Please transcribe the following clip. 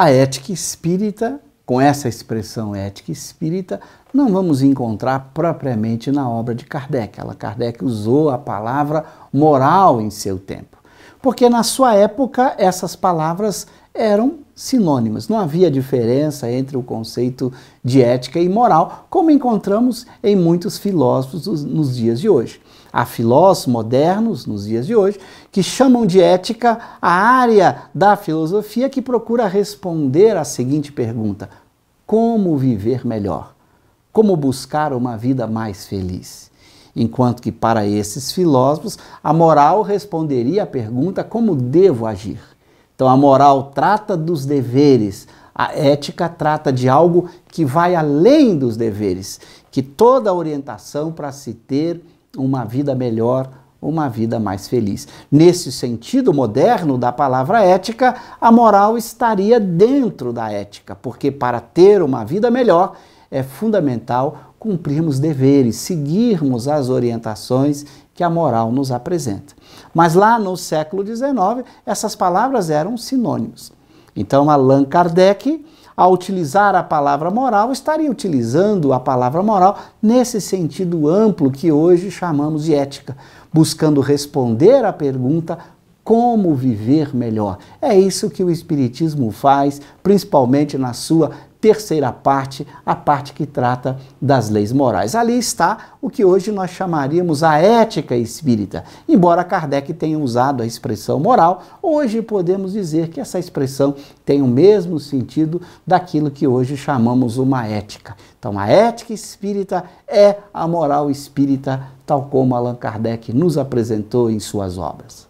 A ética espírita, com essa expressão ética espírita, não vamos encontrar propriamente na obra de Kardec. Ela, Kardec usou a palavra moral em seu tempo. Porque na sua época essas palavras eram sinônimas. Não havia diferença entre o conceito de ética e moral, como encontramos em muitos filósofos nos dias de hoje. Há filósofos modernos nos dias de hoje que chamam de ética a área da filosofia que procura responder à seguinte pergunta: como viver melhor? Como buscar uma vida mais feliz? Enquanto que para esses filósofos a moral responderia à pergunta como devo agir. Então a moral trata dos deveres, a ética trata de algo que vai além dos deveres, que toda orientação para se ter uma vida melhor, uma vida mais feliz. Nesse sentido moderno da palavra ética, a moral estaria dentro da ética, porque para ter uma vida melhor é fundamental cumprirmos deveres, seguirmos as orientações que a moral nos apresenta. Mas lá no século XIX, essas palavras eram sinônimos. Então, Allan Kardec, ao utilizar a palavra moral, estaria utilizando a palavra moral nesse sentido amplo que hoje chamamos de ética, buscando responder à pergunta como viver melhor. É isso que o Espiritismo faz, principalmente na sua terceira parte, a parte que trata das leis morais. Ali está o que hoje nós chamaríamos a ética espírita. Embora Kardec tenha usado a expressão moral, hoje podemos dizer que essa expressão tem o mesmo sentido daquilo que hoje chamamos uma ética. Então, a ética espírita é a moral espírita, tal como Allan Kardec nos apresentou em suas obras.